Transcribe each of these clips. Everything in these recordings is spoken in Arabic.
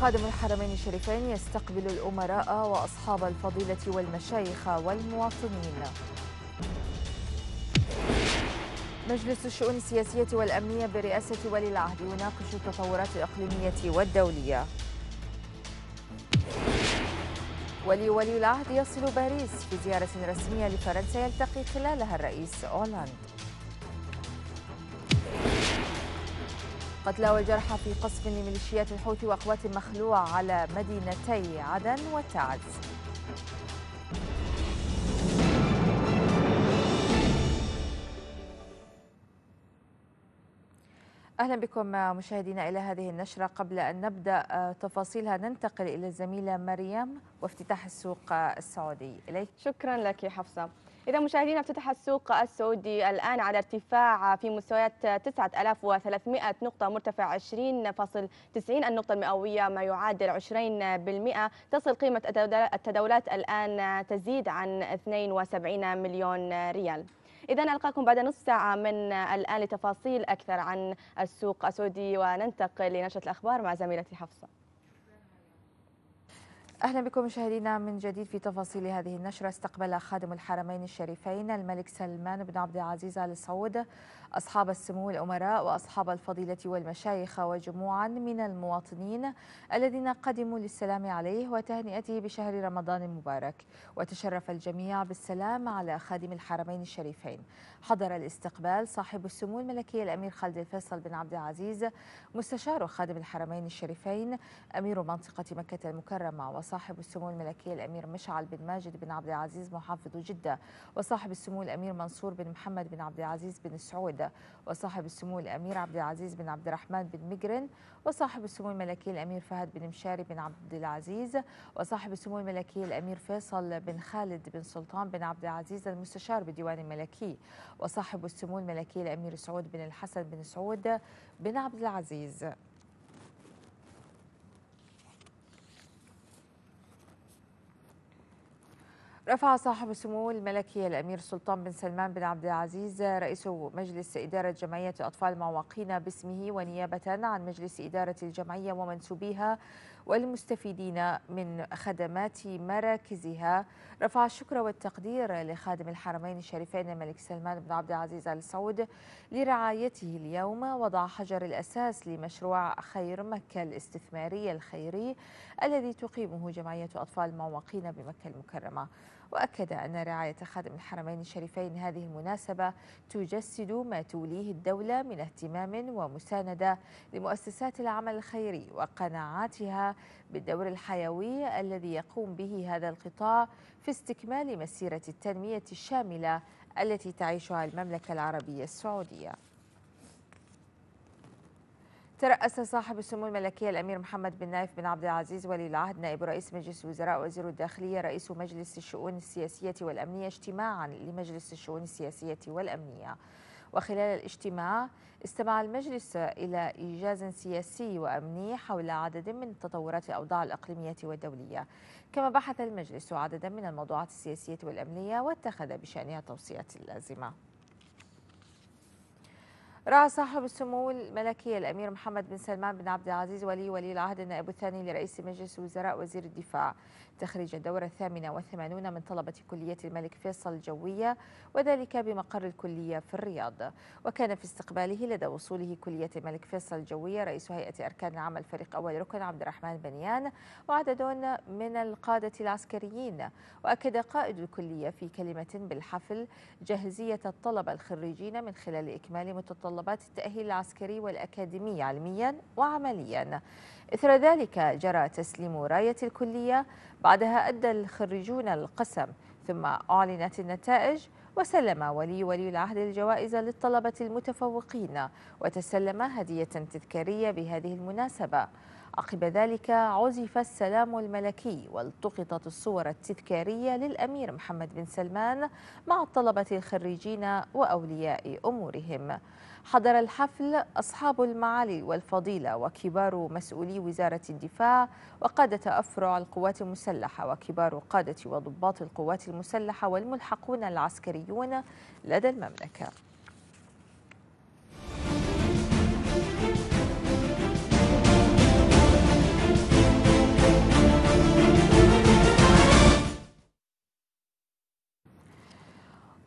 خادم الحرمين الشريفين يستقبل الأمراء وأصحاب الفضيلة والمشايخ والمواطنين مجلس الشؤون السياسية والأمنية برئاسة ولي العهد يناقش التطورات الإقليمية والدولية ولي ولي العهد يصل باريس في زيارة رسمية لفرنسا يلتقي خلالها الرئيس هولاند القتلى والجرحى في قصف لميليشيات الحوثي وقوات مخلوعة على مدينتي عدن وتعز أهلا بكم مشاهدينا إلى هذه النشرة قبل أن نبدأ آه، تفاصيلها ننتقل إلى الزميلة مريم وافتتاح السوق السعودي إليك شكرا لك حفصة إذا مشاهدينا افتتح السوق السعودي الآن على ارتفاع في مستويات 9300 نقطة مرتفع 20.90 النقطة المئوية ما يعادل 20% تصل قيمة التداولات الآن تزيد عن 72 مليون ريال إذا ألقاكم بعد نصف ساعة من الآن لتفاصيل أكثر عن السوق السعودي وننتقل لنشرة الأخبار مع زميلتي حفصة أهلا بكم مشاهدينا من جديد في تفاصيل هذه النشرة استقبل خادم الحرمين الشريفين الملك سلمان بن عبد العزيز آل سعود أصحاب السمو الأمراء وأصحاب الفضيلة والمشايخ وجموعا من المواطنين الذين قدموا للسلام عليه وتهنئته بشهر رمضان المبارك وتشرف الجميع بالسلام على خادم الحرمين الشريفين حضر الاستقبال صاحب السمو الملكي الأمير خالد الفيصل بن عبد العزيز مستشار خادم الحرمين الشريفين أمير منطقة مكة المكرمة وصاحب السمو الملكي الأمير مشعل بن ماجد بن عبد العزيز محافظ جدة وصاحب السمو الأمير منصور بن محمد بن عبد العزيز بن سعود وصاحب السمو الأمير عبد العزيز بن عبد الرحمن بن مجرن وصاحب السمو الملكي الأمير فهد بن مشاري بن عبد العزيز وصاحب السمو الملكي الأمير فيصل بن خالد بن سلطان بن عبد العزيز المستشار بالديوان الملكي وصاحب السمو الملكي الأمير سعود بن الحسن بن سعود بن عبد العزيز رفع صاحب السمو الملكي الأمير سلطان بن سلمان بن عبد العزيز رئيس مجلس إدارة جمعية أطفال مواقين باسمه ونيابة عن مجلس إدارة الجمعية ومنسوبيها والمستفيدين من خدمات مراكزها رفع الشكر والتقدير لخادم الحرمين الشريفين الملك سلمان بن عبد العزيز آل سعود لرعايته اليوم وضع حجر الأساس لمشروع خير مكة الاستثماري الخيري الذي تقيمه جمعية أطفال المعوقين بمكة المكرمة وأكد أن رعاية خادم الحرمين الشريفين هذه المناسبة تجسد ما توليه الدولة من اهتمام ومساندة لمؤسسات العمل الخيري وقناعاتها بالدور الحيوي الذي يقوم به هذا القطاع في استكمال مسيرة التنمية الشاملة التي تعيشها المملكة العربية السعودية ترأس صاحب السمو الملكية الأمير محمد بن نايف بن عبد العزيز ولي العهد نائب رئيس مجلس الوزراء وزير الداخلية رئيس مجلس الشؤون السياسية والأمنية اجتماعا لمجلس الشؤون السياسية والأمنية وخلال الاجتماع استمع المجلس إلى إيجاز سياسي وأمني حول عدد من تطورات الأوضاع الأقليمية والدولية كما بحث المجلس عددا من الموضوعات السياسية والأمنية واتخذ بشأنها التوصيات اللازمة رعى صاحب السمو الملكي الامير محمد بن سلمان بن عبد العزيز ولي ولي العهد النائب الثاني لرئيس مجلس الوزراء وزير الدفاع تخريج الدورة الثامنة والثمانون من طلبة كلية الملك فيصل الجوية وذلك بمقر الكلية في الرياض وكان في استقباله لدى وصوله كلية الملك فيصل الجوية رئيس هيئة أركان العمل فريق أول ركن عبد الرحمن بنيان وعدد من القادة العسكريين وأكد قائد الكلية في كلمة بالحفل جاهزية الطلبة الخريجين من خلال إكمال متطلبات متطلبات التأهيل العسكري والأكاديمي علميا وعمليا إثر ذلك جرى تسليم راية الكلية بعدها أدى الخريجون القسم ثم أعلنت النتائج وسلم ولي ولي العهد الجوائز للطلبة المتفوقين وتسلم هدية تذكارية بهذه المناسبة عقب ذلك عزف السلام الملكي والتقطت الصور التذكارية للأمير محمد بن سلمان مع الطلبة الخريجين وأولياء أمورهم حضر الحفل أصحاب المعالي والفضيلة وكبار مسؤولي وزارة الدفاع وقادة أفرع القوات المسلحة وكبار قادة وضباط القوات المسلحة والملحقون العسكريون لدى المملكة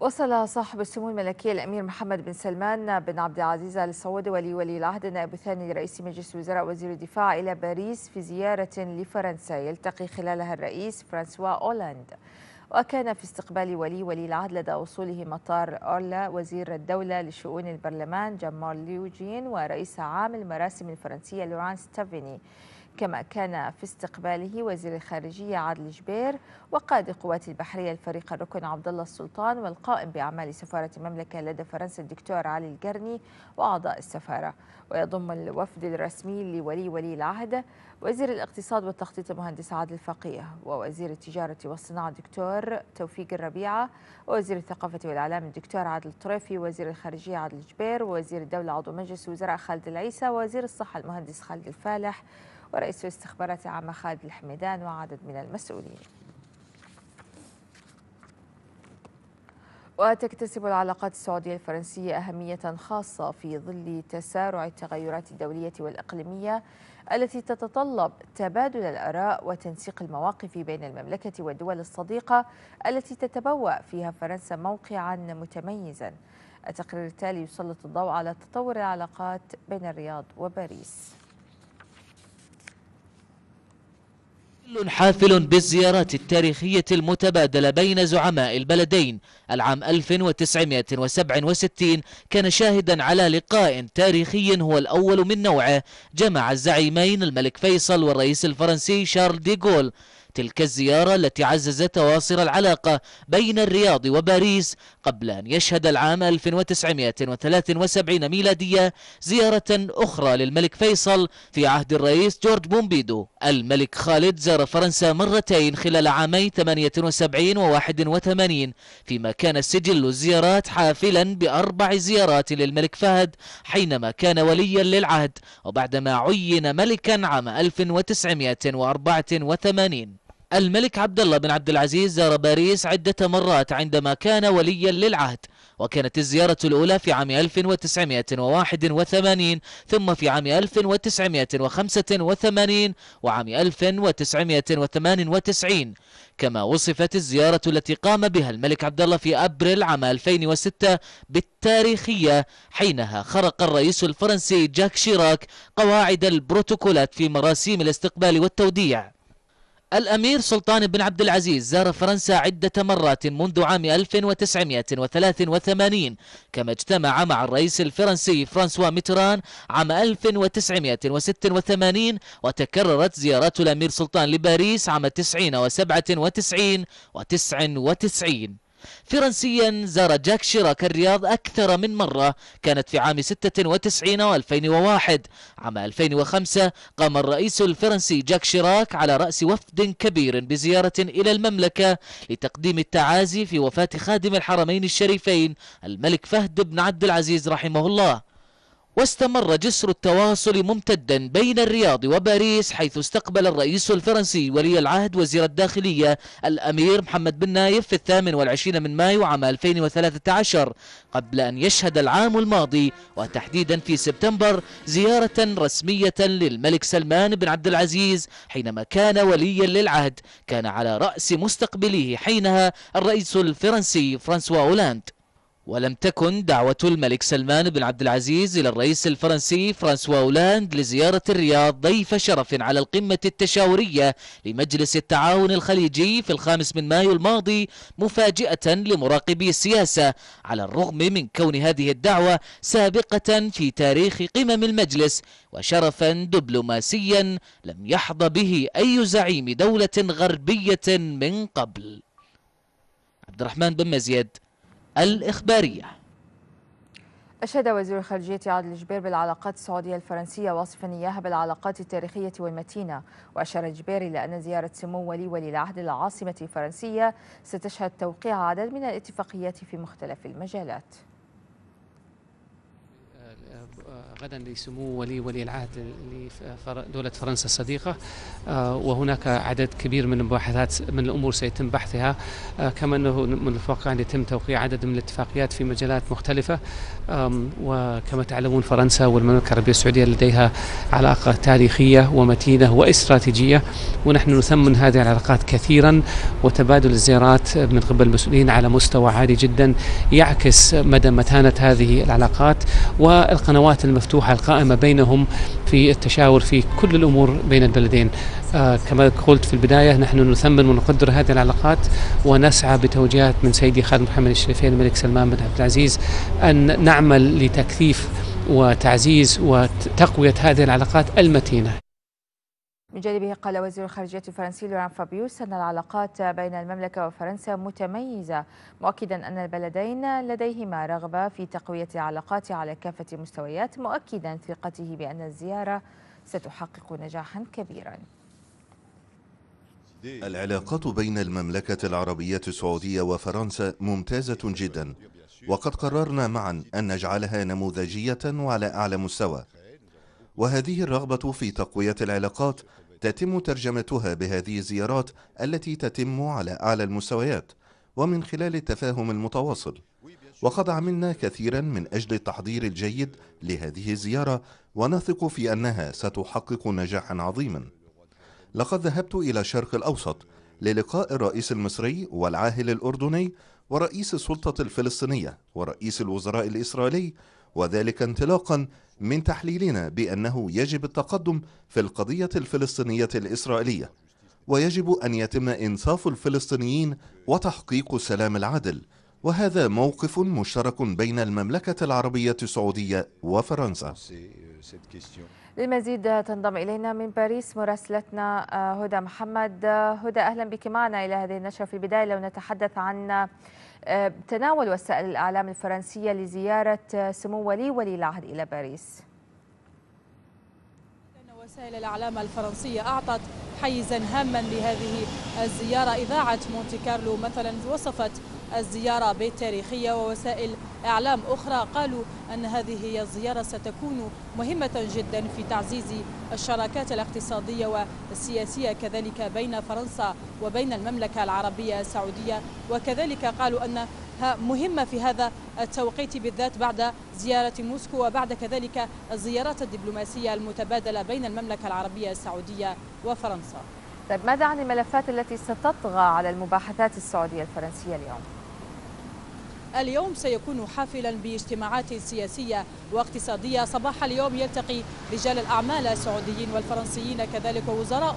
وصل صاحب السمو الملكية الأمير محمد بن سلمان بن عبد العزيز آل سعود ولي ولي العهد النائب الثاني لرئيس مجلس الوزراء وزير الدفاع إلى باريس في زيارة لفرنسا يلتقي خلالها الرئيس فرانسوا أولاند وكان في استقبال ولي ولي العهد لدى وصوله مطار أورلا وزير الدولة لشؤون البرلمان جمال ليوجين ورئيس عام المراسم الفرنسية لورانس ستافيني كما كان في استقباله وزير الخارجية عادل جبير وقائد القوات البحرية الفريق الركن عبد الله السلطان والقائم بأعمال سفارة المملكة لدى فرنسا الدكتور علي القرني وأعضاء السفارة ويضم الوفد الرسمي لولي ولي العهد وزير الاقتصاد والتخطيط المهندس عادل الفقيه ووزير التجارة والصناعة الدكتور توفيق الربيعة ووزير الثقافة والإعلام الدكتور عادل الطريفي وزير الخارجية عادل جبير ووزير الدولة عضو مجلس وزراء خالد العيسى ووزير الصحة المهندس خالد الفالح ورئيس الاستخبارات العامة خالد الحميدان وعدد من المسؤولين وتكتسب العلاقات السعودية الفرنسية أهمية خاصة في ظل تسارع التغيرات الدولية والإقليمية التي تتطلب تبادل الآراء وتنسيق المواقف بين المملكة والدول الصديقة التي تتبوأ فيها فرنسا موقعا متميزا التقرير التالي يسلط الضوء على تطور العلاقات بين الرياض وباريس كل حافل بالزيارات التاريخية المتبادلة بين زعماء البلدين العام 1967 كان شاهدا على لقاء تاريخي هو الأول من نوعه جمع الزعيمين الملك فيصل والرئيس الفرنسي شارل ديغول تلك الزيارة التي عززت تواصل العلاقة بين الرياض وباريس قبل أن يشهد العام 1973 ميلادية زيارة أخرى للملك فيصل في عهد الرئيس جورج بومبيدو الملك خالد زار فرنسا مرتين خلال عامي 78 و 81 فيما كان سجل الزيارات حافلا بأربع زيارات للملك فهد حينما كان وليا للعهد وبعدما عين ملكا عام 1984 الملك عبد الله بن عبد العزيز زار باريس عدة مرات عندما كان وليا للعهد وكانت الزيارة الأولى في عام 1981 ثم في عام 1985 وعام 1998 كما وصفت الزيارة التي قام بها الملك عبد الله في أبريل عام 2006 بالتاريخية حينها خرق الرئيس الفرنسي جاك شيراك قواعد البروتوكولات في مراسيم الاستقبال والتوديع الأمير سلطان بن عبد العزيز زار فرنسا عدة مرات منذ عام 1983 كما اجتمع مع الرئيس الفرنسي فرانسوا ميتران عام 1986 وتكررت زيارات الأمير سلطان لباريس عام 90 و97 و99 فرنسيا زار جاك شيراك الرياض أكثر من مرة كانت في عام 96 و 2001 عام 2005 قام الرئيس الفرنسي جاك شيراك على رأس وفد كبير بزيارة إلى المملكة لتقديم التعازي في وفاة خادم الحرمين الشريفين الملك فهد بن عبد العزيز رحمه الله واستمر جسر التواصل ممتدا بين الرياض وباريس حيث استقبل الرئيس الفرنسي ولي العهد وزير الداخلية الأمير محمد بن نايف في الثامن والعشرين من مايو عام 2013 قبل أن يشهد العام الماضي وتحديدا في سبتمبر زيارة رسمية للملك سلمان بن عبد العزيز حينما كان وليا للعهد كان على رأس مستقبليه حينها الرئيس الفرنسي فرانسوا هولاند ولم تكن دعوة الملك سلمان بن عبد العزيز إلى الرئيس الفرنسي فرانسوا أولاند لزيارة الرياض ضيف شرف على القمة التشاورية لمجلس التعاون الخليجي في الخامس من مايو الماضي مفاجئة لمراقبي السياسة على الرغم من كون هذه الدعوة سابقة في تاريخ قمم المجلس وشرفا دبلوماسيا لم يحظى به أي زعيم دولة غربية من قبل عبد الرحمن بن مزيد الإخبارية أشهد وزير الخارجية عادل جبير بالعلاقات السعودية الفرنسية واصفا إياها بالعلاقات التاريخية والمتينة وأشار جبير إلى أن زيارة سمو ولي ولي العهد العاصمة الفرنسية ستشهد توقيع عدد من الاتفاقيات في مختلف المجالات غدا لسمو ولي ولي العهد لدولة فرنسا الصديقة آه، وهناك عدد كبير من المباحثات من الأمور سيتم بحثها آه، كما أنه من الواقع أن يتم توقيع عدد من الاتفاقيات في مجالات مختلفة وكما تعلمون فرنسا والمملكة العربية السعودية لديها علاقة تاريخية ومتينة واستراتيجية ونحن نثمن هذه العلاقات كثيرا وتبادل الزيارات من قبل المسؤولين على مستوى عالي جدا يعكس مدى متانة هذه العلاقات والقنوات المفتوحة المفتوحة القائمة بينهم في التشاور في كل الأمور بين البلدين آه كما قلت في البداية نحن نثمن ونقدر هذه العلاقات ونسعى بتوجيهات من سيدي خادم محمد الشريفين الملك سلمان بن عبد العزيز أن نعمل لتكثيف وتعزيز وتقوية هذه العلاقات المتينة من جانبه قال وزير الخارجية الفرنسي لوران فابيوس أن العلاقات بين المملكة وفرنسا متميزة مؤكدا أن البلدين لديهما رغبة في تقوية العلاقات على كافة المستويات مؤكدا ثقته بأن الزيارة ستحقق نجاحا كبيرا العلاقات بين المملكة العربية السعودية وفرنسا ممتازة جدا وقد قررنا معا أن نجعلها نموذجية وعلى أعلى مستوى وهذه الرغبة في تقوية العلاقات تتم ترجمتها بهذه الزيارات التي تتم على أعلى المستويات ومن خلال التفاهم المتواصل وقد عملنا كثيرا من أجل التحضير الجيد لهذه الزيارة ونثق في أنها ستحقق نجاحا عظيما لقد ذهبت إلى الشرق الأوسط للقاء الرئيس المصري والعاهل الأردني ورئيس السلطة الفلسطينية ورئيس الوزراء الإسرائيلي وذلك انطلاقا من تحليلنا بأنه يجب التقدم في القضية الفلسطينية الإسرائيلية ويجب أن يتم إنصاف الفلسطينيين وتحقيق السلام العادل وهذا موقف مشترك بين المملكة العربية السعودية وفرنسا للمزيد تنضم إلينا من باريس مراسلتنا آه، هدى محمد آه، هدى أهلا بك معنا إلى هذه النشرة في البداية لو نتحدث عن تناول وسائل الإعلام الفرنسية لزيارة آه، سمو ولي ولي العهد إلى باريس وسائل الإعلام الفرنسية أعطت حيزا هاما لهذه الزيارة إذاعة مونتي كارلو مثلا وصفت الزيارة بالتاريخية ووسائل إعلام أخرى قالوا أن هذه الزيارة ستكون مهمة جدا في تعزيز الشراكات الاقتصادية والسياسية كذلك بين فرنسا وبين المملكة العربية السعودية وكذلك قالوا أن مهمة في هذا التوقيت بالذات بعد زيارة موسكو وبعد كذلك الزيارات الدبلوماسية المتبادلة بين المملكة العربية السعودية وفرنسا طيب ماذا عن الملفات التي ستطغى على المباحثات السعودية الفرنسية اليوم؟ اليوم سيكون حافلا باجتماعات سياسية واقتصادية صباح اليوم يلتقي رجال الأعمال السعوديين والفرنسيين كذلك وزراء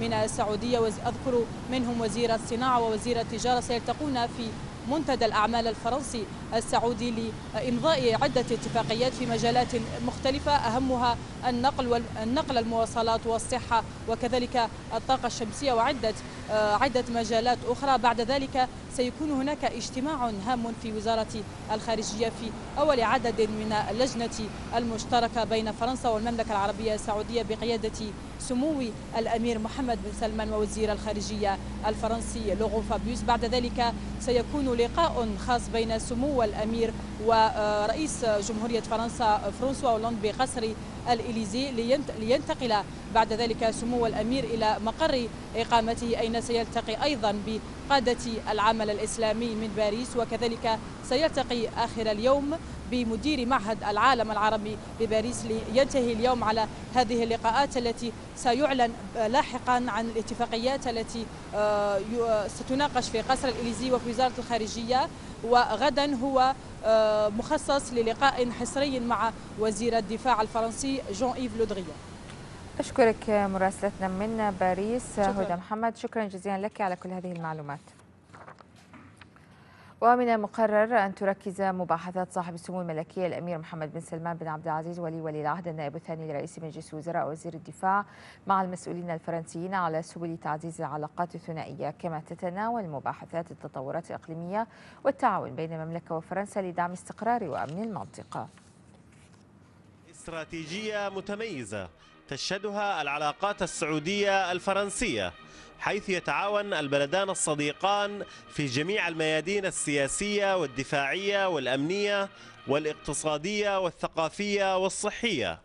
من السعودية أذكر منهم وزير الصناعة ووزير التجارة سيلتقون في منتدى الأعمال الفرنسي السعودي لإمضاء عدة اتفاقيات في مجالات مختلفة أهمها النقل والنقل المواصلات والصحة وكذلك الطاقة الشمسية وعدة آه، عدة مجالات أخرى بعد ذلك سيكون هناك اجتماع هام في وزارة الخارجية في أول عدد من اللجنة المشتركة بين فرنسا والمملكة العربية السعودية بقيادة سمو الأمير محمد بن سلمان ووزير الخارجية الفرنسي لوغو فابيوس بعد ذلك سيكون لقاء خاص بين سمو الأمير ورئيس آه، جمهورية فرنسا فرانسوا أولوند بقصر الإليزي لينتقل بعد ذلك سمو الأمير إلى مقر إقامته أين سيلتقي أيضا بقادة العمل الإسلامي من باريس وكذلك سيلتقي آخر اليوم بمدير معهد العالم العربي بباريس لينتهي اليوم على هذه اللقاءات التي سيعلن لاحقا عن الاتفاقيات التي آه، آه، ستناقش في قصر الإليزي وفي وزارة الخارجية وغدا هو آه، مخصص للقاء حصري مع وزير الدفاع الفرنسي جون إيف لودريان أشكرك مراسلتنا من باريس شكرا. هدى محمد شكرا جزيلا لك على كل هذه المعلومات ومن المقرر أن تركز مباحثات صاحب السمو الملكية الأمير محمد بن سلمان بن عبد العزيز ولي ولي العهد النائب الثاني لرئيس مجلس الوزراء وزير الدفاع مع المسؤولين الفرنسيين على سبل تعزيز العلاقات الثنائية كما تتناول مباحثات التطورات الإقليمية والتعاون بين المملكة وفرنسا لدعم استقرار وأمن المنطقة استراتيجية متميزة تشهدها العلاقات السعودية الفرنسية حيث يتعاون البلدان الصديقان في جميع الميادين السياسية والدفاعية والأمنية والاقتصادية والثقافية والصحية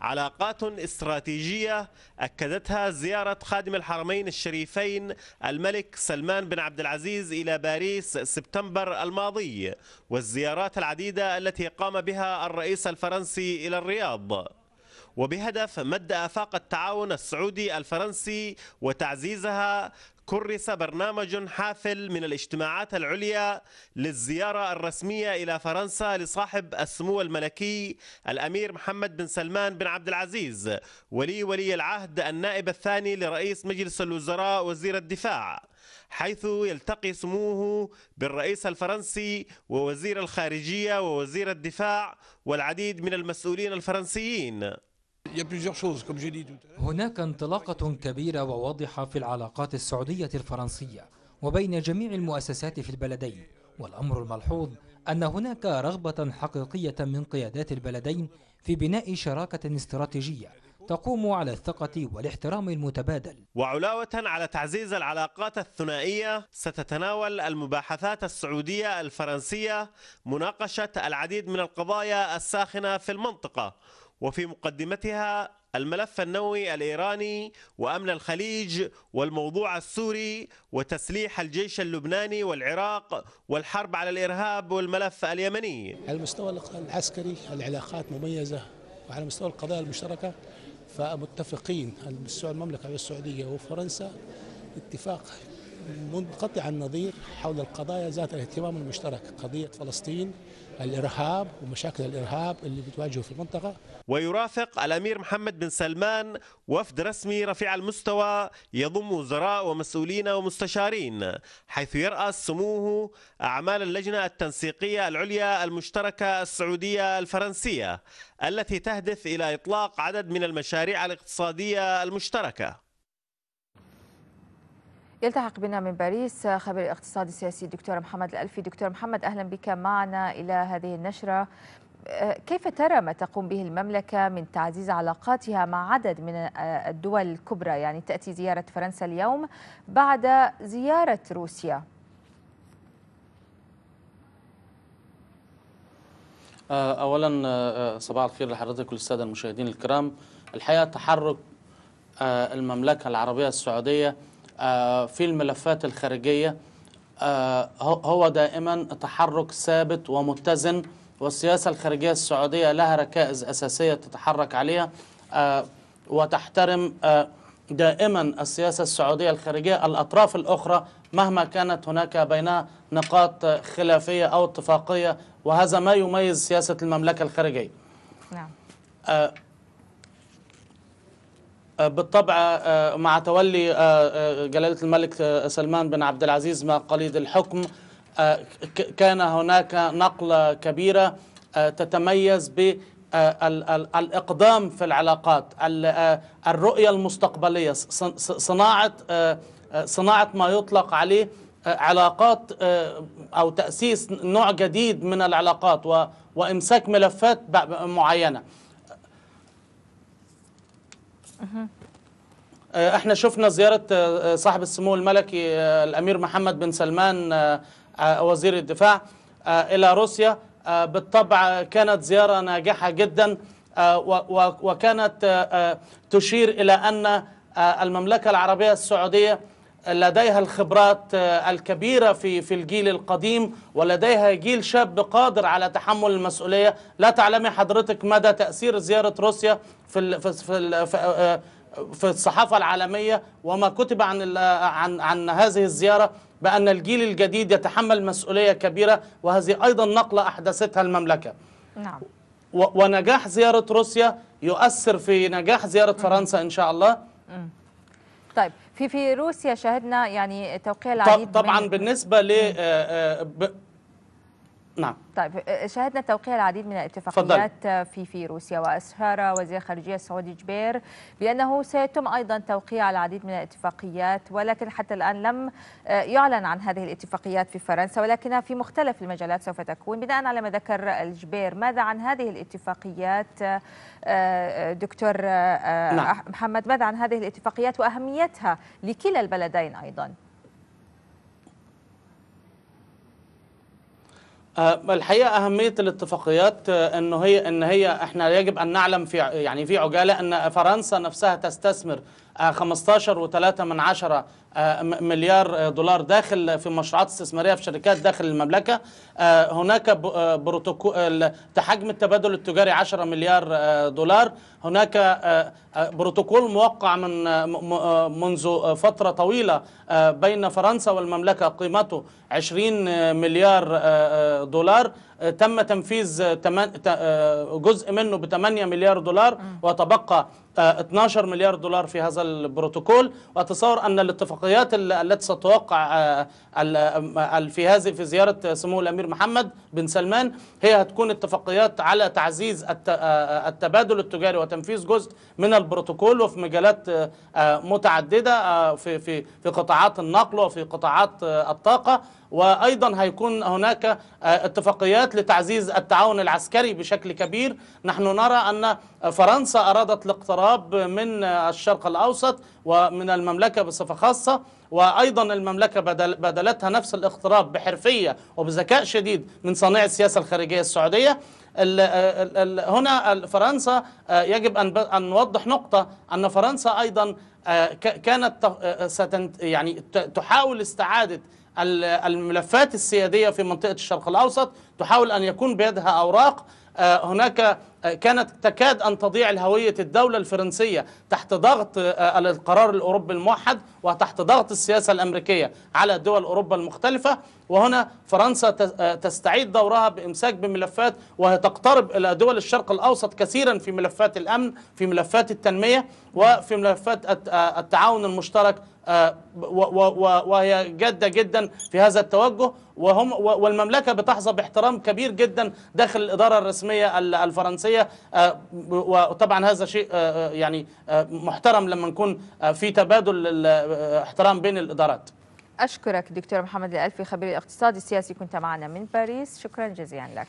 علاقات استراتيجية أكدتها زيارة خادم الحرمين الشريفين الملك سلمان بن عبد العزيز إلى باريس سبتمبر الماضي والزيارات العديدة التي قام بها الرئيس الفرنسي إلى الرياض وبهدف مد آفاق التعاون السعودي الفرنسي وتعزيزها كرس برنامج حافل من الاجتماعات العليا للزيارة الرسمية إلى فرنسا لصاحب السمو الملكي الأمير محمد بن سلمان بن عبد العزيز ولي ولي العهد النائب الثاني لرئيس مجلس الوزراء وزير الدفاع حيث يلتقي سموه بالرئيس الفرنسي ووزير الخارجية ووزير الدفاع والعديد من المسؤولين الفرنسيين هناك انطلاقة كبيرة وواضحة في العلاقات السعودية الفرنسية وبين جميع المؤسسات في البلدين والأمر الملحوظ أن هناك رغبة حقيقية من قيادات البلدين في بناء شراكة استراتيجية تقوم على الثقة والاحترام المتبادل وعلاوة على تعزيز العلاقات الثنائية ستتناول المباحثات السعودية الفرنسية مناقشة العديد من القضايا الساخنة في المنطقة وفي مقدمتها الملف النووي الإيراني وأمن الخليج والموضوع السوري وتسليح الجيش اللبناني والعراق والحرب على الإرهاب والملف اليمني على المستوى العسكري العلاقات مميزة وعلى مستوى القضايا المشتركة فمتفقين المملكة السعودية وفرنسا اتفاق منقطع النظير حول القضايا ذات الاهتمام المشترك قضية فلسطين الإرهاب ومشاكل الإرهاب اللي بتواجهه في المنطقة ويرافق الأمير محمد بن سلمان وفد رسمي رفيع المستوى يضم وزراء ومسؤولين ومستشارين حيث يرأس سموه أعمال اللجنة التنسيقية العليا المشتركة السعودية الفرنسية التي تهدف إلى إطلاق عدد من المشاريع الاقتصادية المشتركة يلتحق بنا من باريس خبير الاقتصاد السياسي دكتور محمد الألفي دكتور محمد أهلا بك معنا إلى هذه النشرة أه، كيف ترى ما تقوم به المملكة من تعزيز علاقاتها مع عدد من أه، الدول الكبرى يعني تأتي زيارة فرنسا اليوم بعد زيارة روسيا أه، أولا صباح الخير لحضرتك والسادة المشاهدين الكرام الحقيقة تحرك المملكة العربية السعودية آه، في الملفات الخارجية آه، هو دائما تحرك ثابت ومتزن والسياسة الخارجية السعودية لها ركائز أساسية تتحرك عليها آه، وتحترم دائما السياسة السعودية الخارجية الأطراف الأخرى مهما كانت هناك بينها نقاط خلافية أو اتفاقية وهذا ما يميز سياسة المملكة الخارجية نعم. آه، بالطبع آه، مع تولي آه، جلالة الملك سلمان بن عبد العزيز مقاليد الحكم كان هناك نقلة كبيرة تتميز ب الإقدام في العلاقات الرؤية المستقبلية صناعة, صناعة ما يطلق عليه علاقات أو تأسيس نوع جديد من العلاقات وإمساك ملفات معينة أه، احنا شفنا زيارة أه، صاحب السمو الملكي أه، الأمير محمد بن سلمان وزير الدفاع إلى روسيا بالطبع كانت زيارة ناجحة جدا وكانت تشير إلى أن المملكة العربية السعودية لديها الخبرات آه، الكبيرة في في الجيل القديم ولديها جيل شاب قادر على تحمل المسؤولية لا تعلمي حضرتك مدى تأثير زيارة روسيا في في آه، آه، في الصحافة العالمية وما كتب عن عن عن هذه الزيارة بأن الجيل الجديد يتحمل مسؤولية كبيرة وهذه أيضا نقلة أحدثتها المملكة نعم ونجاح زيارة روسيا يؤثر في نجاح زيارة فرنسا إن شاء الله طيب في في روسيا شاهدنا يعني توقيع العديد طبعا بالنسبه ل نعم طيب شاهدنا توقيع العديد من الاتفاقيات فضل. في في روسيا واشار وزير الخارجيه السعودي جبير بانه سيتم ايضا توقيع العديد من الاتفاقيات ولكن حتى الان لم آه، يعلن عن هذه الاتفاقيات في فرنسا ولكنها في مختلف المجالات سوف تكون بناء على ما ذكر الجبير ماذا عن هذه الاتفاقيات آه، آه، دكتور نعم. محمد ماذا عن هذه الاتفاقيات واهميتها لكلا البلدين ايضا آه، الحقيقه اهميه الاتفاقيات آه، انه هي ان هي احنا يجب ان نعلم في يعني في عجاله ان فرنسا نفسها تستثمر 15 آه، و3 من عشرة آه، مليار دولار داخل في مشروعات استثمارية في شركات داخل المملكة آه، هناك بروتوكول حجم التبادل التجاري 10 مليار دولار هناك بروتوكول موقع من منذ فترة طويلة بين فرنسا والمملكة قيمته 20 مليار دولار آه، تم تنفيذ آه، آه، جزء منه ب 8 مليار دولار وتبقى 12 مليار دولار في هذا البروتوكول واتصور ان الاتفاقيات التي ستوقع في هذه في زياره سمو الامير محمد بن سلمان هي هتكون اتفاقيات على تعزيز التبادل التجاري وتنفيذ جزء من البروتوكول وفي مجالات متعدده في في في قطاعات النقل وفي قطاعات الطاقه وأيضا هيكون هناك آه، اتفاقيات لتعزيز التعاون العسكري بشكل كبير نحن نرى أن فرنسا أرادت الاقتراب من الشرق الأوسط ومن المملكة بصفة خاصة وايضا المملكه بدلتها نفس الاقتراب بحرفيه وبذكاء شديد من صانع السياسه الخارجيه السعوديه هنا فرنسا آه، يجب ان نوضح نقطه ان فرنسا ايضا آه، كانت يعني تحاول استعاده الملفات السيادية في منطقة الشرق الأوسط تحاول أن يكون بيدها أوراق آه، هناك آه، كانت تكاد أن تضيع الهوية الدولة الفرنسية تحت ضغط آه، القرار الأوروبي الموحد وتحت ضغط السياسة الأمريكية على دول أوروبا المختلفة وهنا فرنسا تستعيد دورها بإمساك بملفات وهي تقترب إلى دول الشرق الأوسط كثيرا في ملفات الأمن في ملفات التنمية وفي ملفات التعاون المشترك وهي جادة جدا في هذا التوجه وهم والمملكه بتحظى باحترام كبير جدا داخل الاداره الرسميه الفرنسيه آه، وطبعا هذا شيء آه، آه، يعني محترم لما نكون في تبادل احترام بين الادارات أشكرك دكتور محمد الألفي خبير الاقتصاد السياسي كنت معنا من باريس شكرا جزيلا لك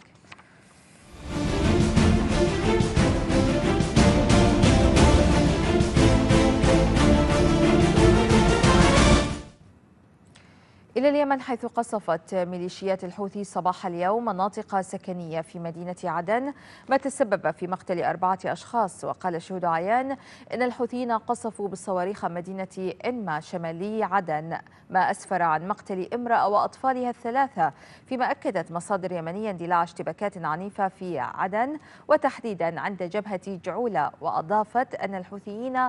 إلى اليمن حيث قصفت ميليشيات الحوثي صباح اليوم مناطق سكنية في مدينة عدن ما تسبب في مقتل أربعة أشخاص وقال شهود عيان إن الحوثيين قصفوا بالصواريخ مدينة إنما شمالي عدن ما أسفر عن مقتل امرأة وأطفالها الثلاثة فيما أكدت مصادر يمنية اندلاع اشتباكات عنيفة في عدن وتحديدا عند جبهة جعولة وأضافت أن الحوثيين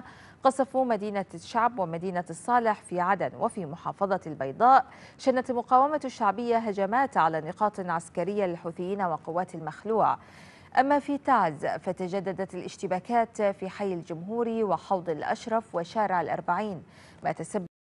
قصفوا مدينة الشعب ومدينة الصالح في عدن وفي محافظة البيضاء شنت المقاومة الشعبية هجمات على نقاط عسكرية للحوثيين وقوات المخلوع أما في تعز فتجددت الاشتباكات في حي الجمهوري وحوض الأشرف وشارع الأربعين ما تسبب